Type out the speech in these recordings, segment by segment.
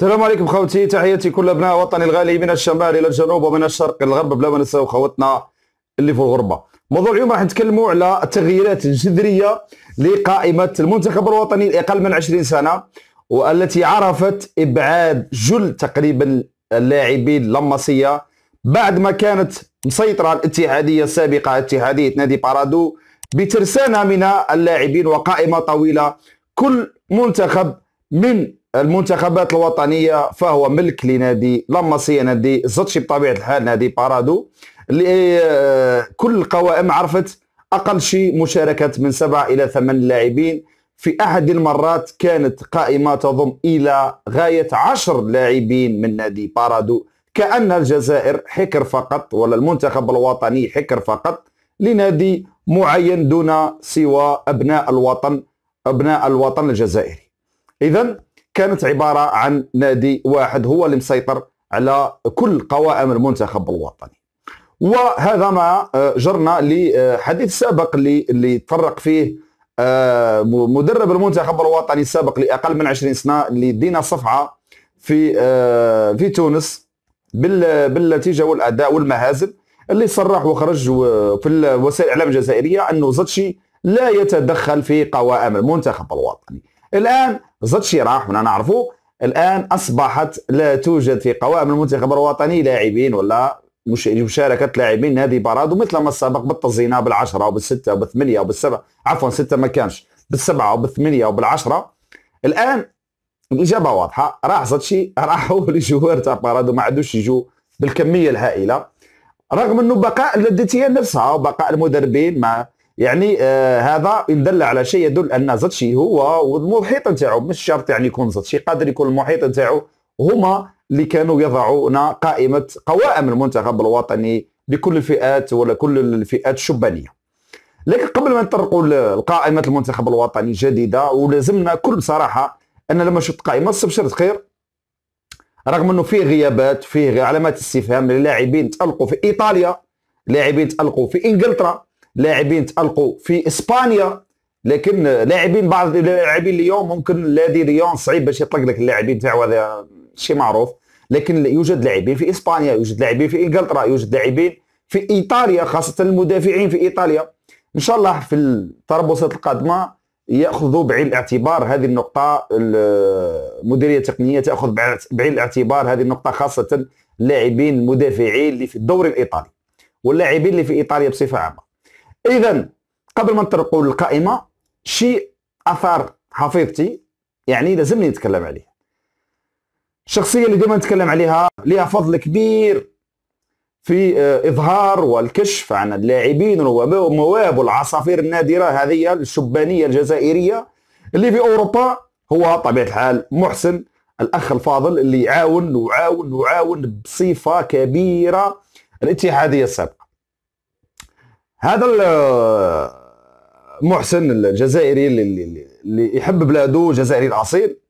السلام عليكم خوتي تحياتي كل ابناء وطني الغالي من الشمال الى الجنوب ومن الشرق الى الغرب بلا ما نساو خوتنا اللي في الغربه موضوع اليوم راح نتكلموا على التغييرات الجذريه لقائمه المنتخب الوطني لاقل من 20 سنه والتي عرفت ابعاد جل تقريبا اللاعبين لمصيه بعد ما كانت مسيطره الاتحاديه السابقه اتحاديه نادي بارادو بترسانه من اللاعبين وقائمه طويله كل منتخب من المنتخبات الوطنيه فهو ملك لنادي لاماسيا نادي زوتشي بطبيعه الحال نادي بارادو اللي آه، كل القوائم عرفت اقل شيء مشاركه من سبعه الى ثمان لاعبين في احد المرات كانت قائمه تضم الى غايه عشر لاعبين من نادي بارادو كان الجزائر حكر فقط ولا المنتخب الوطني حكر فقط لنادي معين دون سوى ابناء الوطن ابناء الوطن الجزائري اذا كانت عبارة عن نادي واحد هو اللي مسيطر على كل قوائم المنتخب الوطني وهذا ما آه، جرنا لحديث سابق اللي تطرق فيه آه، مدرب المنتخب الوطني السابق لأقل من 20 سنة اللي دينا صفعة في آه، في تونس بالنتيجة والأداء والمهازل اللي صرح وخرج في وسائل الإعلام الجزائرية أنه زتشي لا يتدخل في قوائم المنتخب الوطني الآن زاتشي راح هنا نعرفه الآن أصبحت لا توجد في قوائم المنتخب الوطني لاعبين ولا مش مشاركة لاعبين نادي بارادو مثل ما السابق بالتزينة بالعشرة وبالستة وبالثمانية أو عفوا ستة ما كانش بالسبعة وبالثمانية وبالعشرة الآن الإجابة واضحة راح زاتشي راحوا لجوار تاع بارادو ما عادوش يجوا بالكمية الهائلة رغم أنه بقاء الديتيان نفسها وبقاء المدربين ما يعني آه هذا ان دل على شيء يدل ان زاتشي هو والمحيط نتاعو مش شرط يعني يكون زاتشي قادر يكون المحيط نتاعو هما اللي كانوا يضعون قائمه قوائم المنتخب الوطني لكل الفئات ولا كل الفئات الشبانيه لكن قبل ما نطرقوا لقائمه المنتخب الوطني الجديده ولازمنا كل صراحه انا لما شفت قائمه استبشرت خير رغم انه فيه غيابات فيه علامات استفهام للاعبين تالقوا في ايطاليا لاعبين تالقوا في انجلترا لاعبين تألقوا في إسبانيا لكن لاعبين بعض اللاعبين اليوم ممكن نادي ليون صعيب باش يطلق لك اللاعبين تاعو هذا شيء معروف لكن يوجد لاعبين في اسبانيا يوجد لاعبين في انجلترا يوجد لاعبين في ايطاليا خاصه المدافعين في ايطاليا ان شاء الله في التربصات القادمه ياخذوا بعين الاعتبار هذه النقطه المديريه التقنيه تاخذ بعين الاعتبار هذه النقطه خاصه اللاعبين المدافعين اللي في الدوري الايطالي واللاعبين اللي في ايطاليا بصفه عامه اذا قبل ما نطرقوا للقائمه شي اثار حفيظتي يعني لازمني نتكلم عليه الشخصيه اللي ديما نتكلم عليها ليها فضل كبير في آه، اظهار والكشف عن اللاعبين والمواهب والعصافير النادره هذه الشبانيه الجزائريه اللي في اوروبا هو طبيعه الحال محسن الاخ الفاضل اللي عاون وعاون وعاون بصفه كبيره الاتحاديه السابقه هذا محسن الجزائري اللي, اللي يحب بلاده جزائري الاصيل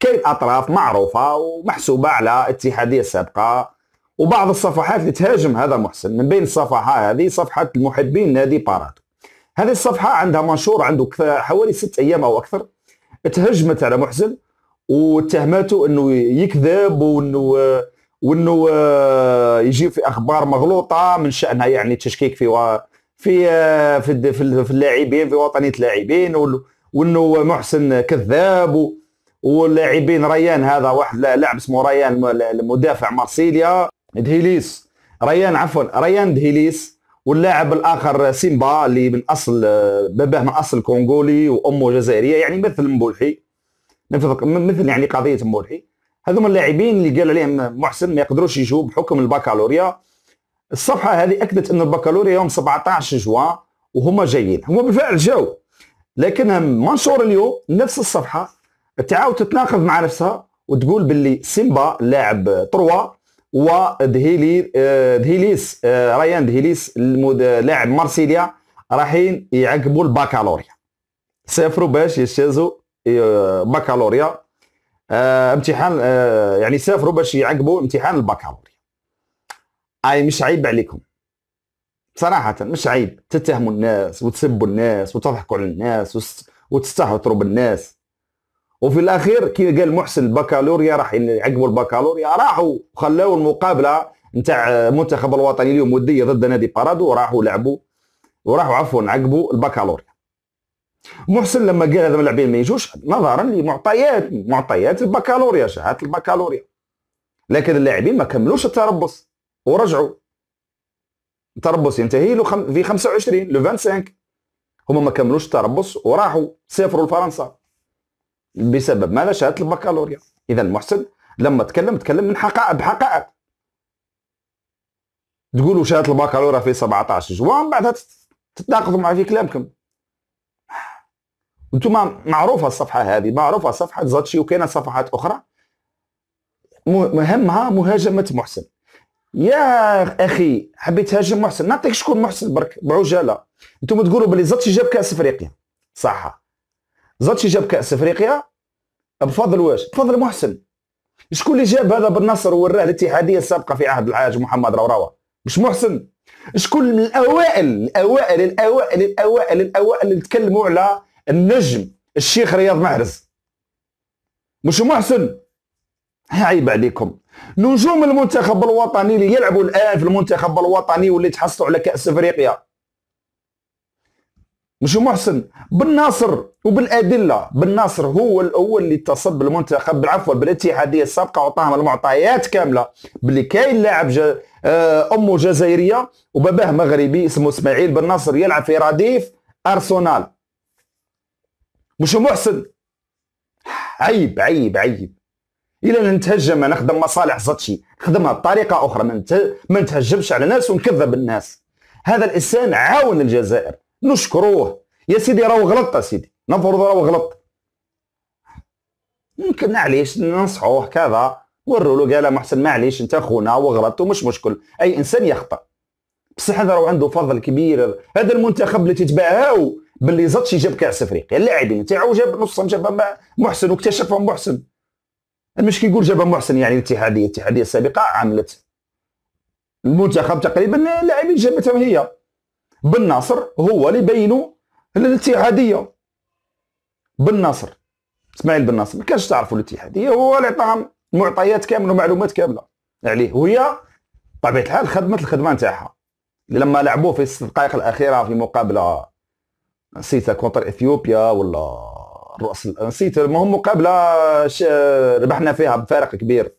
كاين اطراف معروفه ومحسوبه على اتحاديه سابقه وبعض الصفحات اللي تهاجم هذا محسن من بين الصفحه هذه صفحه المحبين نادي باراتو هذه الصفحه عندها منشور عنده حوالي ست ايام او اكثر تهجمت على محسن واتهمته انه يكذب وانه وانه آه، يجيب في اخبار مغلوطه من شانها يعني تشكيك في في آه، في في اللاعبين في وطنيه اللاعبين وانه محسن كذاب واللاعبين ريان هذا واحد لاعب اسمه ريان المدافع مارسيليا دهيليس ريان عفوا ريان دهيليس واللاعب الاخر سيمبا اللي من اصل آه، باباه من اصل كونغولي وامه جزائريه يعني مثل مبولحي مثل يعني قضيه مبولحي هذوما اللاعبين اللي قال عليهم محسن ما يقدروش يجوا بحكم البكالوريا الصفحه هذه اكدت ان البكالوريا يوم 17 جوان وهما جايين هما بالفعل جاو لكنها منشور اليوم نفس الصفحه تعاود تتناقض مع نفسها وتقول باللي سيمبا لاعب تروا ودهيلي آه، دهيليس آه، ريان دهيليس لاعب مارسيليا رايحين يعقبوا البكالوريا سافروا باش يجتازوا آه، بكالوريا امتحان يعني سافروا باش يعقبوا امتحان البكالوريا اي مش عيب عليكم صراحة مش عيب تتهموا الناس وتسبوا الناس وتضحكوا على الناس وتستهتروا بالناس وفي الاخير كي قال محسن البكالوريا راح يعقبوا البكالوريا راحوا خلاو المقابله نتاع المنتخب الوطني اليوم وديه ضد نادي بارادو وراحوا لعبوا وراحوا عفوا عقبوا البكالوريا محسن لما قال هذا اللاعبين ما يجوش نظرا لمعطيات معطيات البكالوريا شهاده البكالوريا لكن اللاعبين ما كملوش التربص ورجعوا تربص ينتهي له خم... في 25 لو 25 هما ما كملوش التربص وراحوا سافروا لفرنسا بسبب ماذا شهاده البكالوريا اذا محسن لما تكلم تكلم من حقائق بحقائق تقولوا شهاده البكالوريا في 17 جوان بعدها تتناقضوا معي في كلامكم انتم معروفه الصفحه هذه معروفه صفحه زاتشي وكاينه صفحات اخرى مهمها مهاجمه محسن يا اخي حبيت تهاجم محسن نعطيك شكون محسن برك بعجاله انتم تقولوا بلي زاتشي جاب كاس افريقيا صح زاتشي جاب كاس افريقيا بفضل واش بفضل محسن شكون اللي جاب هذا بالنصر وراه الاتحاديه السابقه في عهد الحاج محمد روراوه مش محسن شكون من الاوائل الاوائل الاوائل الاوائل الاوائل اللي تكلموا على النجم الشيخ رياض محرز مش محسن عيب عليكم نجوم المنتخب الوطني اللي يلعبوا الان في المنتخب الوطني واللي تحصلوا على كاس افريقيا مش محسن بن ناصر وبالادله بن ناصر هو الاول اللي اتصل بالمنتخب عفوا بالاتحاديه السابقه وعطاهم المعطيات كامله باللي كاين لاعب آه، امه جزائريه وباباه مغربي اسمه اسماعيل بن ناصر يلعب في رديف ارسنال مش محسن عيب عيب عيب الا نتهجم انا نخدم مصالح زطشي نخدمها بطريقه اخرى ما من نتهجمش على ناس ونكذب الناس هذا الانسان عاون الجزائر نشكروه يا سيدي راهو غلط يا سيدي نفرض راهو غلط ممكن معليش ننصحوه كذا وروا له قال محسن معليش انت خونا وغلط ومش مشكل اي انسان يخطا بصح هذا راهو عنده فضل كبير هذا المنتخب اللي تتباهاو باللي زطشي جاب كاس افريقيا اللاعبين تاعو جاب نصهم جاب محسن واكتشفهم محسن مش كيقول جابها محسن يعني الاتحاديه الاتحاديه السابقه عملت المنتخب تقريبا لاعبين جابتهم هي بن ناصر هو اللي بينوا الاتحاديه بن ناصر اسماعيل بن ناصر ما كانش تعرفوا الاتحاديه هو اللي عطاهم معطيات كامله ومعلومات كامله عليه يعني وهي بطبيعه الحال خدمت الخدمه نتاعها لما لعبوه في الست دقائق الاخيره في مقابله نسيتها كونتر اثيوبيا ولا الراس نسيت المهم مقابله ربحنا فيها بفارق كبير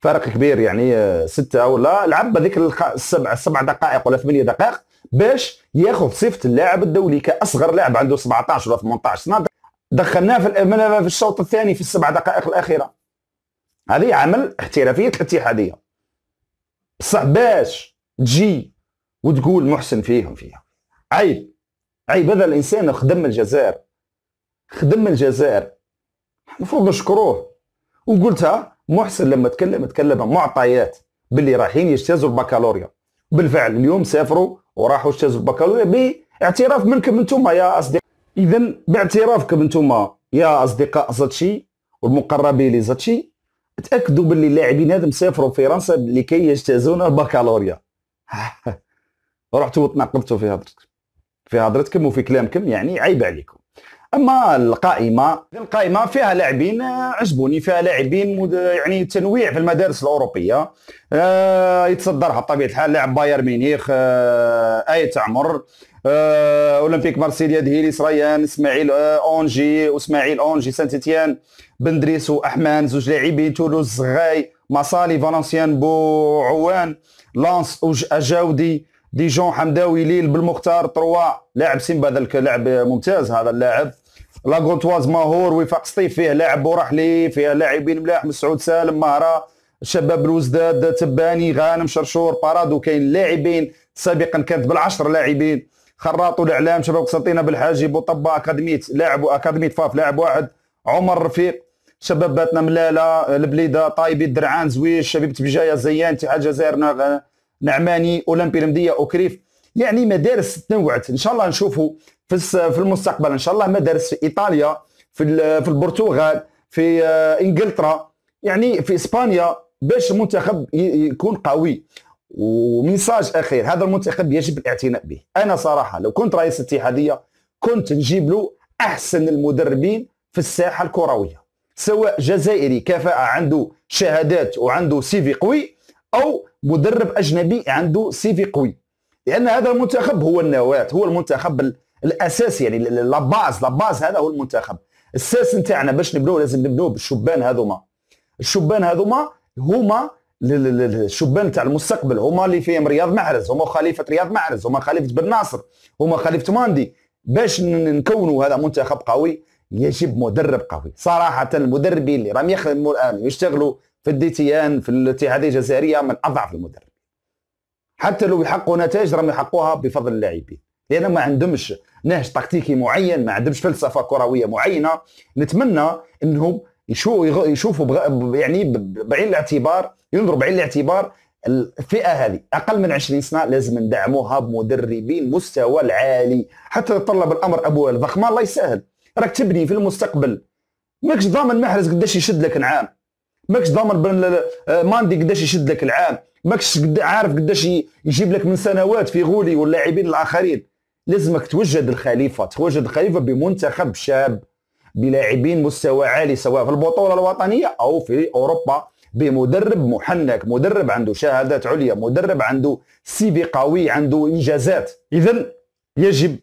فارق كبير يعني آه، ستة ولا لعب هذيك السبع سبع دقائق ولا ثمانية دقائق باش ياخذ صفة اللاعب الدولي كأصغر لاعب عنده 17 ولا 18 سنة دخلناه في في الشوط الثاني في السبع دقائق الأخيرة هذه عمل احترافية الاتحادية بصح باش تجي وتقول محسن فيهم فيها عيب عيب هذا الإنسان خدم الجزائر خدم الجزائر المفروض نشكروه وقلتها محسن لما تكلم تكلم معطيات باللي رايحين يجتازوا البكالوريا بالفعل اليوم سافروا وراحوا اجتازوا البكالوريا باعتراف منكم انتم يا اصدقاء اذا باعترافكم انتم يا اصدقاء زاتشي والمقربين لزاتشي تاكدوا باللي اللاعبين هذم سافروا فرنسا لكي يجتازون البكالوريا رحتوا وتناقضتوا في هضرتكم في هضرتكم وفي كلامكم يعني عيب عليكم اما القائمه القائمه فيها لاعبين آه، عجبوني فيها لاعبين يعني تنويع في المدارس الاوروبيه آه يتصدرها بطبيعه الحال لاعب بايرن ميونخ آه ايه عمر آه اولمبيك مارسيليا دهيلي سريان اسماعيل آه اونجي اسماعيل اونجي سانت اتيان بندريس واحمان زوج لاعبين تولوز غاي مصالي فالنسيان بو عوان لانس اجاودي ديجون حمداوي ليل بالمختار تروا لاعب سيمبا ذاك لاعب ممتاز هذا اللاعب لا غونتواز ماهور وفاق سطيف فيه لاعب بورحلي فيها لاعبين ملاح مسعود سالم مهره شباب الوزداد تباني غانم شرشور بارادو كاين لاعبين سابقا كانت بالعشر لاعبين خراط الاعلام شباب قسنطينه بالحاجي بوطبا اكاديميه لاعب اكاديميه فاف لاعب واحد عمر رفيق شباب باتنا ملاله البليده طايبي الدرعان زويش شبيبه بجايه زيان اتحاد الجزائر نعماني اولمبي المديه اوكريف يعني مدارس تنوعت ان شاء الله نشوفوا في المستقبل ان شاء الله مدارس في ايطاليا في في البرتغال في آه، انجلترا يعني في اسبانيا باش المنتخب يكون قوي وميساج اخير هذا المنتخب يجب الاعتناء به انا صراحه لو كنت رئيس اتحاديه كنت نجيب له احسن المدربين في الساحه الكرويه سواء جزائري كفاءه عنده شهادات وعنده سيفي قوي او مدرب اجنبي عنده سيفي قوي لان هذا المنتخب هو النواه هو المنتخب الاساس يعني لاباز لاباز هذا هو المنتخب الساس نتاعنا باش نبنوه لازم نبنوه بالشبان هذوما الشبان هذوما هما الشبان تاع المستقبل هما اللي فيهم رياض محرز هما خليفه رياض محرز هما خليفه بن ناصر هما خليفه ماندي باش نكونوا هذا منتخب قوي يجب مدرب قوي صراحه المدربين اللي راهم يخدموا الان آه، ويشتغلوا في الديتيان في الاتحاديه الجزائريه من اضعف المدربين حتى لو يحققوا نتائج راهم يحققوها بفضل اللاعبين لان ما عندهمش نهج تكتيكي معين ما عندهمش فلسفه كرويه معينه نتمنى انهم يشوفوا يشوفوا بغ... يعني بعين الاعتبار ينظروا بعين الاعتبار الفئه هذه اقل من 20 سنه لازم ندعموها بمدربين مستوى العالي حتى تطلب الامر ابواب ضخمه الله يسهل راك تبني في المستقبل ماكش ضامن محرز قداش يشد لك العام ماكش ضامن بن ماندي قداش يشد لك العام ماكش عارف قداش يجيب لك من سنوات في غولي واللاعبين الاخرين لازمك توجد الخليفه توجد خليفه بمنتخب شاب بلاعبين مستوى عالي سواء في البطوله الوطنيه او في اوروبا بمدرب محنك مدرب عنده شهادات عليا مدرب عنده سيبي قوي عنده انجازات اذا يجب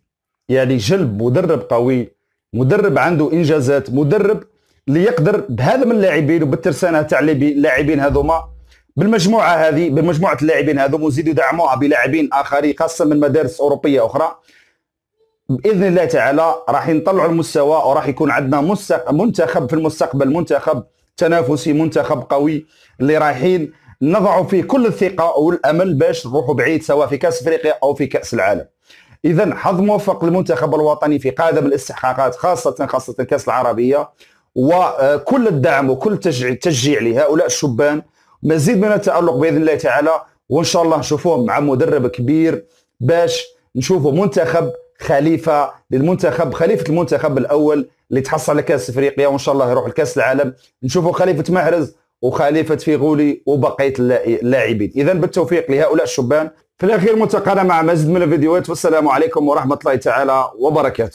يعني جلب مدرب قوي مدرب عنده انجازات مدرب اللي يقدر بهذا من اللاعبين وبالترسانه تاع اللاعبين هذوما بالمجموعه هذه بمجموعه اللاعبين هذو ونزيدوا يدعموها بلاعبين اخرين خاصه من مدارس اوروبيه اخرى باذن الله تعالى راح نطلعوا المستوى وراح يكون عندنا منتخب في المستقبل منتخب تنافسي منتخب قوي اللي رايحين نضعوا فيه كل الثقه والامل باش نروحوا بعيد سواء في كاس افريقيا او في كاس العالم اذا حظ موفق للمنتخب الوطني في قادم الاستحقاقات خاصه خاصه الكاس العربيه وكل الدعم وكل التشجيع لهؤلاء الشبان مزيد من التالق باذن الله تعالى وان شاء الله نشوفوه مع مدرب كبير باش نشوفوا منتخب خليفه للمنتخب خليفه المنتخب الاول اللي تحصل على كاس افريقيا وان شاء الله يروح لكاس العالم نشوفوا خليفه محرز وخليفه فيغولي وبقيه اللاعبين اذا بالتوفيق لهؤلاء الشبان في الاخير ملتقانا مع مزيد من الفيديوهات والسلام عليكم ورحمه الله تعالى وبركاته